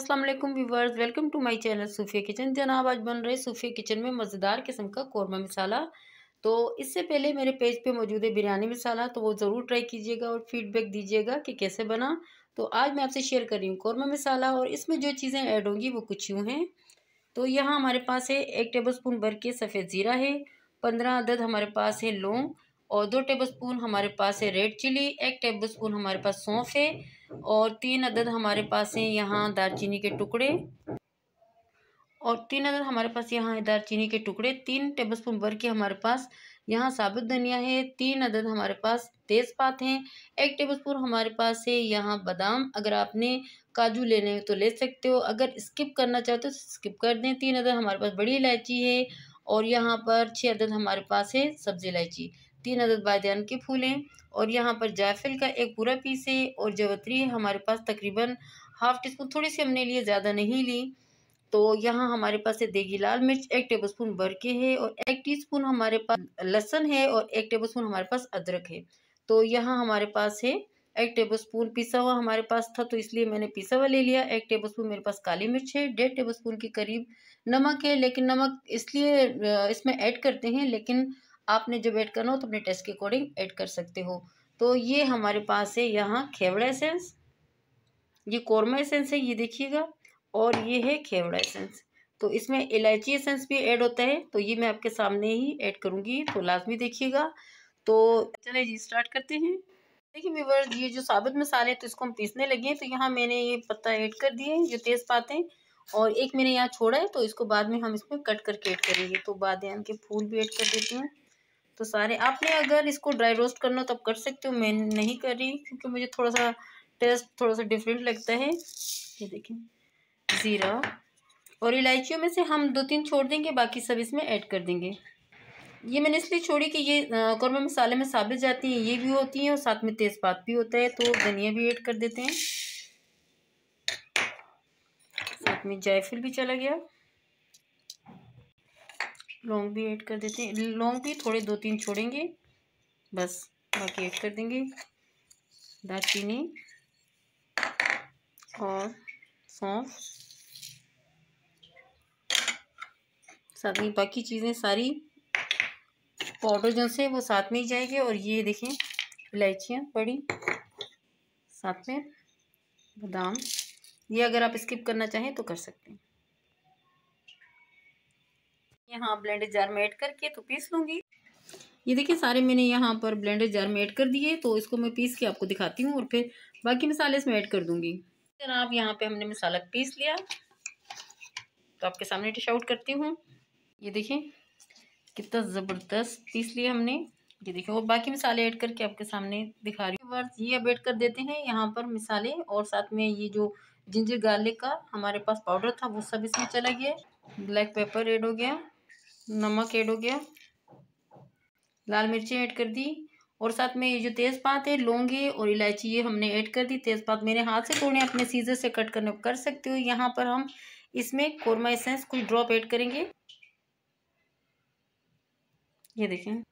अस्सलाम वालेकुम viewers welcome to my channel Sufiya kitchen जनाब आज बन रहे सूफिया किचन में मज़ेदार किस्म का कौरमा मसाला तो इससे पहले मेरे पेज पे मौजूद है बिरयानी मसाला तो वो ज़रूर ट्राई कीजिएगा और फीडबैक दीजिएगा कि कैसे बना तो आज मैं आपसे शेयर कर रही हूँ कौरमा मसाला और इसमें जो चीज़ें ऐड होंगी वो कुछ यूँ हैं तो यहाँ हमारे पास है एक टेबल स्पून भर के सफ़ेद ज़ीरा है पंद्रह अदद हमारे पास है लौंग और दो टेबलस्पून हमारे पास है रेड चिली एक टेबलस्पून हमारे पास सौंफ है और तीन अदद हमारे पास हैं यहाँ दालचीनी के टुकड़े और तीन अदद हमारे पास यहाँ है दालचीनी के टुकड़े तीन टेबलस्पून भर के हमारे पास यहाँ साबुत धनिया है तीन अदद हमारे पास तेज़पात हैं एक टेबलस्पून हमारे पास है यहाँ बादाम अगर आपने काजू लेने हैं तो ले सकते हो अगर स्किप करना चाहते हो तो स्किप कर दें तीन अदद हमारे पास बड़ी इलायची है और यहाँ पर छः अदद हमारे पास है सब्ज़ी इलायची तीन अदद बादन के फूलें और यहाँ पर जायफल का एक पूरा पीस है और जवतरी हमारे पास तकरीबन हाफ टी स्पून थोड़ी सी हमने लिए ज़्यादा नहीं ली तो यहाँ हमारे पास है देगी लाल मिर्च एक टेबलस्पून भर के है और एक टीस्पून हमारे पास लहसन है और एक टेबलस्पून हमारे पास अदरक है तो यहाँ हमारे पास है एक टेबलस्पून पिसा हुआ हमारे पास था तो इसलिए मैंने पिसा हुआ ले लिया एक टेबलस्पून मेरे पास काली मिर्च है डेढ़ टेबलस्पून के करीब नमक है लेकिन नमक इसलिए इसमें ऐड करते हैं लेकिन आपने जब ऐड करना हो तो अपने टेस्ट के अकॉर्डिंग ऐड कर सकते हो तो ये हमारे पास है यहाँ खेवड़ा एसेंस ये कौरमा एसेंस है ये देखिएगा और ये है खेवड़ा एसेंस तो इसमें इलायची एसेंस भी ऐड होता है तो ये मैं आपके सामने ही ऐड करूँगी तो लाजमी देखिएगा तो चले जी स्टार्ट करते हैं देखिए व्यूवर्स ये जो साबुत मसाले तो इसको हम पीसने लगे हैं तो यहाँ मैंने ये पत्ता ऐड कर दिए जो तेज़ पाते हैं और एक मैंने यहाँ छोड़ा है तो इसको बाद में हम इसमें कट करके ऐड करेंगे तो बादन के फूल भी ऐड कर देती हूँ तो सारे आपने अगर इसको ड्राई रोस्ट करना हो तो आप कर सकते हो मैं नहीं कर रही क्योंकि मुझे थोड़ा सा टेस्ट थोड़ा सा डिफरेंट लगता है ये देखें ज़ीरा और इलायचियों में से हम दो तीन छोड़ देंगे बाकी सब इसमें ऐड कर देंगे ये मैंने इसलिए छोड़ी कि ये कौरमा मसाले में साबित जाती हैं ये भी होती हैं और साथ में तेज़पात भी होता है तो धनिया भी ऐड कर देते हैं साथ में जायफल भी चला गया लौंग भी ऐड कर देते हैं लौंग भी थोड़े दो तीन छोड़ेंगे बस बाकी ऐड कर देंगे दालचीनी और सौंफ साथ में बाकी चीज़ें सारी पाउडर जो से वो साथ में ही जाएगी और ये देखें इलायचियाँ बड़ी साथ में बादाम ये अगर आप स्किप करना चाहें तो कर सकते हैं यहाँ ब्लेंडर जार में ऐड करके तो पीस लूँगी ये देखिए सारे मैंने यहाँ पर ब्लेंडर जार में ऐड कर दिए तो इसको मैं पीस के आपको दिखाती हूँ और फिर बाकी मसाले इसमें ऐड कर जरा जनाब यहाँ पे हमने मसाला पीस लिया तो आपके सामने डिश आउट करती हूँ ये देखिए कितना ज़बरदस्त पीस लिया हमने ये देखिए और बाकी मसाले ऐड करके आपके सामने दिखा रही हूँ बस ये अब ऐड कर देते हैं यहाँ पर मसाले और साथ में ये जो जिंजर गार्लिक का हमारे पास पाउडर था वो सब इसमें चला गया ब्लैक पेपर एड हो गया नमक ऐड हो गया लाल मिर्ची ऐड कर दी और साथ में ये जो तेज़पात है लौंगे और इलायची ये हमने ऐड कर दी तेज़पात मेरे हाथ से तोड़ने अपने सीजर से कट करने कर सकते हो यहाँ पर हम इसमें कोरमा एसेंस कुछ ड्रॉप ऐड करेंगे ये देखें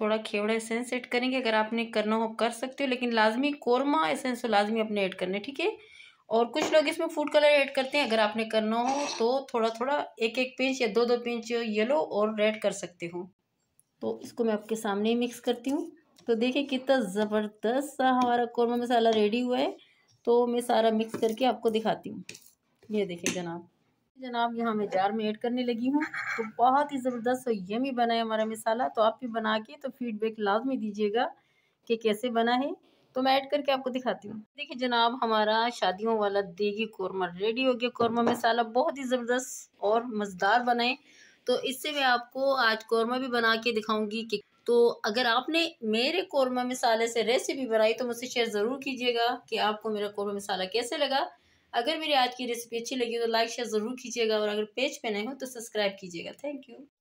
थोड़ा खेवड़ा एसेंस ऐड करेंगे अगर आपने करना हो कर सकते हो लेकिन लाजमी कोरमा एसेंस तो लाजमी अपने ऐड करने ठीक है और कुछ लोग इसमें फूड कलर ऐड करते हैं अगर आपने करना हो तो थोड़ा थोड़ा एक एक पिंच या दो दो पिंच येलो और रेड कर सकते हो तो इसको मैं आपके सामने ही मिक्स करती हूँ तो देखिए कितना ज़बरदस्त सा हमारा कौरमा मसाला रेडी हुआ है तो मैं सारा मिक्स करके आपको दिखाती हूँ ये देखिए जनाब जनाब यहाँ मैं जार में ऐड करने लगी हूँ तो बहुत ही ज़बरदस्त और यमी बना है हमारा मसाला तो आप भी बना के तो फीडबैक लाजमी दीजिएगा कि कैसे बना है तो मैं ऐड करके आपको दिखाती हूँ देखिए जनाब हमारा शादियों वाला देगी कौरमा रेडी हो गया कौरमा मसाला बहुत ही ज़बरदस्त और मज़ेदार बनाए तो इससे मैं आपको आज कौरमा भी बना के दिखाऊंगी कि तो अगर आपने मेरे कौरमा मसाले से रेसिपी बनाई तो मुझसे शेयर ज़रूर कीजिएगा कि आपको मेरा कौरमा मसाला कैसे लगा अगर मेरी आज की रेसिपी अच्छी लगी तो लाइक शेयर ज़रूर कीजिएगा और अगर पेज पर नए हो तो सब्सक्राइब कीजिएगा थैंक यू